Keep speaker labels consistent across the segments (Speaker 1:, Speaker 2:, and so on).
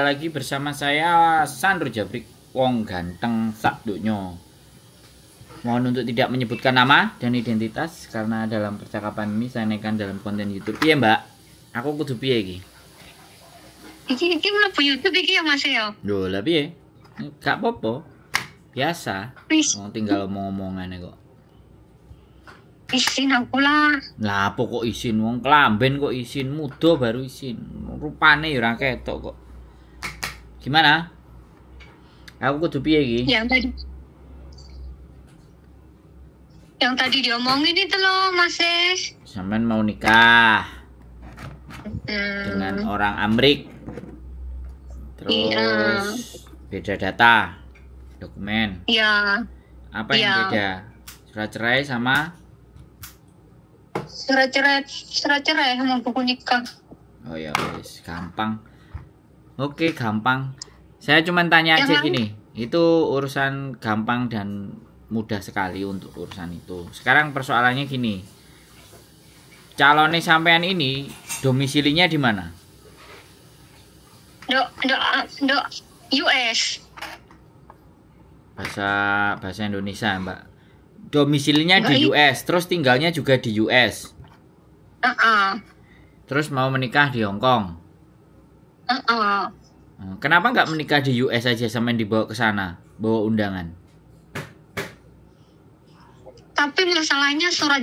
Speaker 1: lagi bersama saya Sandro Jabrik Wong ganteng Sakdunyo Mohon untuk tidak menyebutkan nama dan identitas karena dalam percakapan ini saya naikkan dalam konten YouTube. Iya, Mbak. Aku kudu piye iki? Iki iki mlebu YouTube iki ya Mas ya. Duh, lah piye? Gak popo. Biasa. Mau tinggal omong ngomongannya kok. Isin aku lah. Lah, pokok isin wong kelamben kok isin, muda baru isin. Rupane ya orang ketok kok. Gimana? Aku kudu piye iki? Yang tadi yang tadi diomongin itu loh Mas Es. Sampean mau nikah hmm. dengan orang Amrik. Iya. Terus iya. beda data, dokumen. Iya. Apa iya. yang beda? Surat cerai sama surat cerai surat cerai sama buku nikah. Oh ya wis, gampang. Oke, gampang. Saya cuma tanya aja gini. Itu urusan gampang dan mudah sekali untuk urusan itu. Sekarang persoalannya gini. Calonnya sampean ini domisilinya di mana? Do, do, do, US. Bahasa bahasa Indonesia, Mbak. Domisilinya di US, terus tinggalnya juga di US. Uh -uh. Terus mau menikah di Hong Kong. Uh -uh. Kenapa nggak menikah di US aja sampai dibawa ke sana, bawa undangan? Tapi masalahnya surat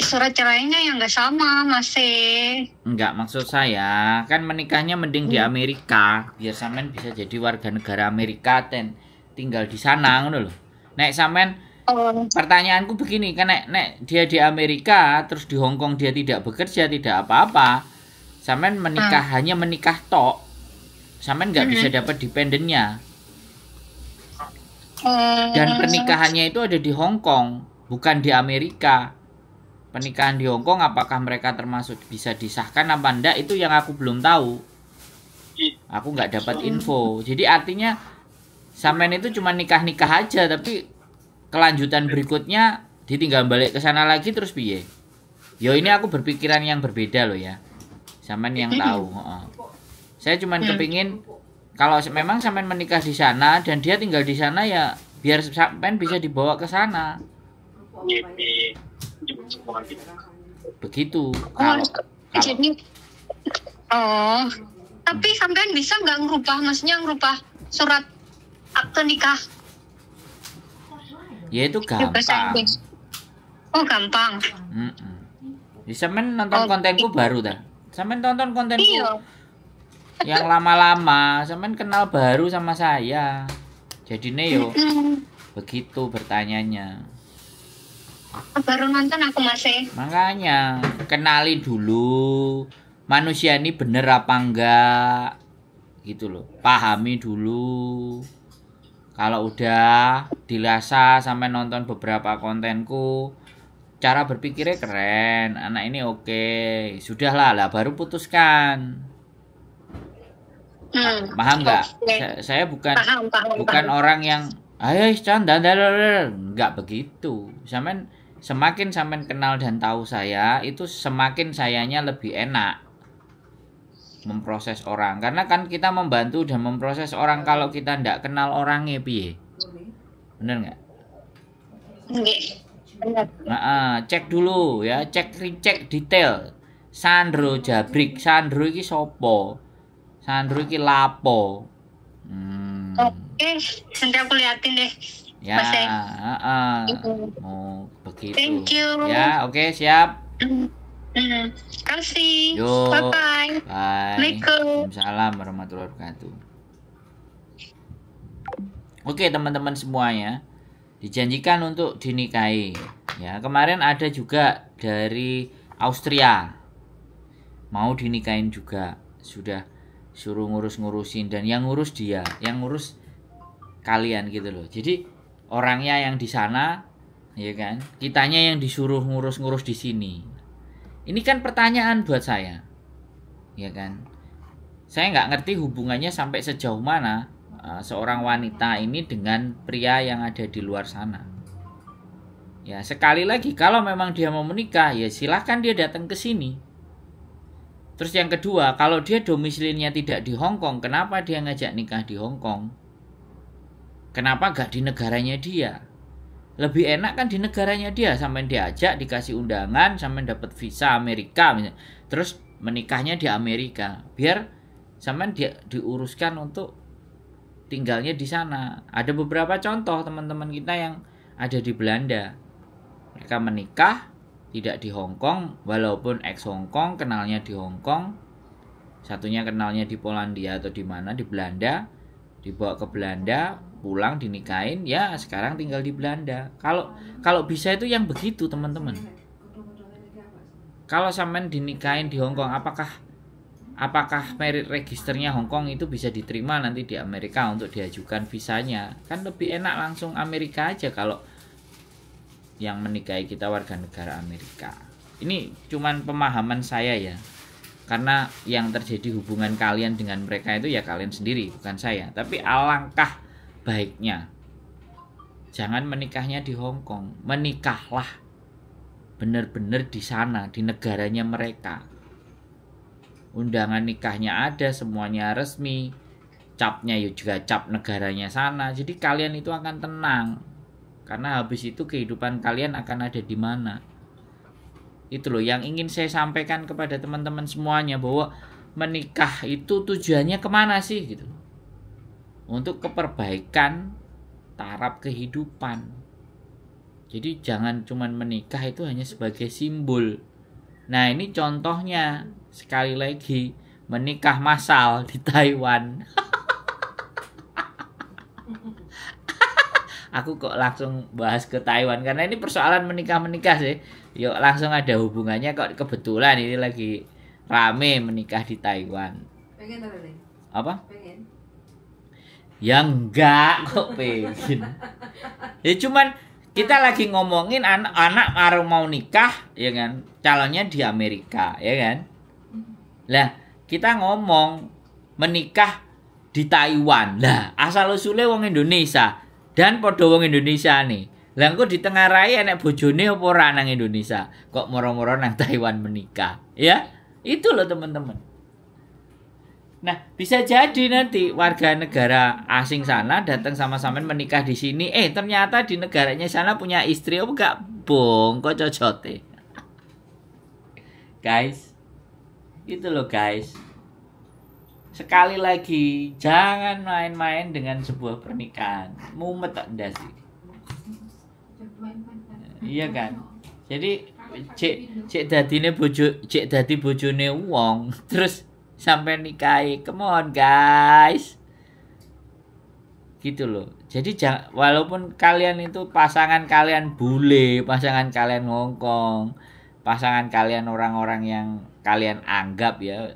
Speaker 1: surat cerainya yang nggak sama masih. Nggak maksud saya kan menikahnya mending hmm. di Amerika biar Samen bisa jadi warga negara Amerika dan tinggal di sana ngono loh. Nek Samen Oh. Pertanyaanku begini, kan nek, nek dia di Amerika, terus di Hongkong dia tidak bekerja, tidak apa-apa. Samen menikah hmm. hanya menikah tok, sampean nggak mm -hmm. bisa dapat dependennya eh, dan pernikahannya itu ada di Hong Kong bukan di Amerika pernikahan di Hong Kong apakah mereka termasuk bisa disahkan apa enggak itu yang aku belum tahu aku nggak dapat info jadi artinya samen itu cuma nikah nikah aja tapi kelanjutan berikutnya ditinggal balik ke sana lagi terus piye yo ya ini aku berpikiran yang berbeda loh ya samen yang tahu oh saya cuma hmm. kepingin kalau memang sampean menikah di sana dan dia tinggal di sana ya biar sampean bisa dibawa ke sana iya, iya. Gitu. begitu oh, kalau, kalau oh tapi sampean bisa nggak ngerubah maksudnya ngerubah surat akte nikah ya itu gampang oh gampang mm -mm. nonton oh, kontenku gitu. baru dah sampean nonton kontenku iya yang lama-lama semen kenal baru sama saya jadi Neo, begitu bertanyanya oh, baru nonton aku masih ya? makanya kenali dulu manusia ini bener apa enggak gitu loh pahami dulu kalau udah dilasa sampai nonton beberapa kontenku cara berpikirnya keren anak ini oke okay. sudahlah lah baru putuskan Hmm. Paham nggak? Okay. Saya, saya bukan paham, paham, bukan paham. orang yang ayo canda nggak begitu. Samen semakin samen kenal dan tahu saya itu semakin sayanya lebih enak memproses orang karena kan kita membantu dan memproses orang kalau kita ndak kenal orangnya piye bener nggak nah, uh, cek dulu ya cek recheck detail Sandro Jabrik Sandro ini sopo Sandro iki lapo. Hmm. Oke, nanti aku liatin deh.
Speaker 2: Ya, uh,
Speaker 1: uh. Oh, begitu. Thank you. Ya, oke, okay, siap. Mm. Kasih. Yo. Bye bye. Bye. Assalamualaikum. Salam warahmatullahi wabarakatuh. Oke, okay, teman-teman semuanya. Dijanjikan untuk dinikahi. Ya, kemarin ada juga dari Austria mau dinikahin juga. Sudah suruh ngurus-ngurusin dan yang ngurus dia, yang ngurus kalian gitu loh. Jadi orangnya yang di sana ya kan, kitanya yang disuruh ngurus-ngurus di sini. Ini kan pertanyaan buat saya. Ya kan? Saya nggak ngerti hubungannya sampai sejauh mana uh, seorang wanita ini dengan pria yang ada di luar sana. Ya, sekali lagi kalau memang dia mau menikah, ya silahkan dia datang ke sini Terus yang kedua, kalau dia domisilinya tidak di Hong Kong, kenapa dia ngajak nikah di Hong Kong? Kenapa gak di negaranya dia? Lebih enak kan di negaranya dia, sampai diajak, dikasih undangan, sampai dapat visa Amerika, misalnya. terus menikahnya di Amerika, biar sampai dia diuruskan untuk tinggalnya di sana. Ada beberapa contoh teman-teman kita yang ada di Belanda. Mereka menikah, tidak di Hong Kong walaupun ex Hong Kong kenalnya di Hong Kong satunya kenalnya di Polandia atau di mana di Belanda dibawa ke Belanda pulang dinikain, ya sekarang tinggal di Belanda kalau kalau bisa itu yang begitu teman-teman kalau sampean dinikain di Hong Kong apakah apakah merit registernya Hong Kong itu bisa diterima nanti di Amerika untuk diajukan visanya kan lebih enak langsung Amerika aja kalau yang menikahi kita warga negara Amerika. Ini cuman pemahaman saya ya. Karena yang terjadi hubungan kalian dengan mereka itu ya kalian sendiri, bukan saya. Tapi alangkah baiknya jangan menikahnya di Hong Kong, menikahlah benar-benar di sana, di negaranya mereka. Undangan nikahnya ada, semuanya resmi, capnya juga cap negaranya sana. Jadi kalian itu akan tenang. Karena habis itu kehidupan kalian akan ada di mana. Itu loh yang ingin saya sampaikan kepada teman-teman semuanya bahwa menikah itu tujuannya kemana sih gitu untuk keperbaikan taraf kehidupan jadi jangan cuman menikah itu hanya sebagai simbol nah ini contohnya sekali lagi menikah massal di Taiwan aku kok langsung bahas ke Taiwan karena ini persoalan menikah menikah sih yuk langsung ada hubungannya kok kebetulan ini lagi rame menikah di Taiwan pengen tapi apa pengen Yang enggak kok pengen ya cuman kita lagi ngomongin anak-anak baru mau nikah ya kan calonnya di Amerika ya kan mm-hmm. lah kita ngomong menikah di Taiwan lah asal usulnya wong Indonesia dan podo wong Indonesia nih. Lah engko ditengarai enek bojone apa ora nang Indonesia. Kok moro-moro nang Taiwan menikah, ya? Itu loh teman-teman. Nah, bisa jadi nanti warga negara asing sana datang sama-sama menikah di sini. Eh, ternyata di negaranya sana punya istri gak enggak kok cocote. guys, itu loh guys sekali lagi jangan main-main dengan sebuah pernikahan mumet tak ada sih iya kan jadi cek cek ne bojo cek dadi bojone wong terus sampai nikahi come on guys gitu loh jadi jangan walaupun kalian itu pasangan kalian bule pasangan kalian ngongkong pasangan kalian orang-orang yang kalian anggap ya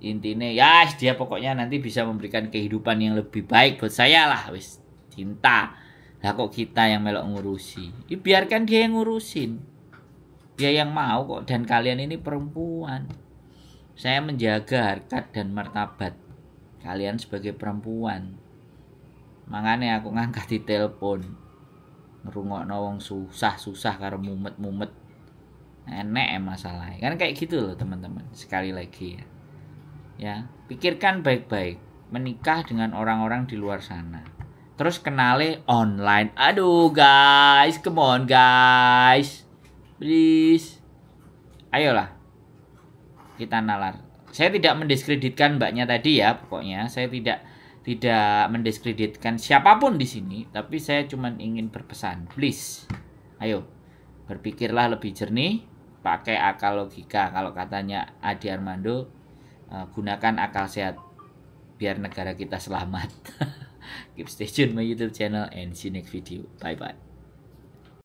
Speaker 1: intinya ya dia pokoknya nanti bisa memberikan kehidupan yang lebih baik buat saya lah wis cinta lah kok kita yang melok ngurusi ya, biarkan dia yang ngurusin dia yang mau kok dan kalian ini perempuan saya menjaga harkat dan martabat kalian sebagai perempuan makanya aku ngangkat di telepon ngerungok nawang susah susah karena mumet mumet enek masalahnya kan kayak gitu loh teman-teman sekali lagi ya ya pikirkan baik-baik menikah dengan orang-orang di luar sana terus kenali online aduh guys come on guys please ayolah kita nalar saya tidak mendiskreditkan mbaknya tadi ya pokoknya saya tidak tidak mendiskreditkan siapapun di sini tapi saya cuma ingin berpesan please ayo berpikirlah lebih jernih pakai akal logika kalau katanya Adi Armando Eh, gunakan akal sehat biar negara kita selamat keep stay tune my youtube channel and see you next video bye bye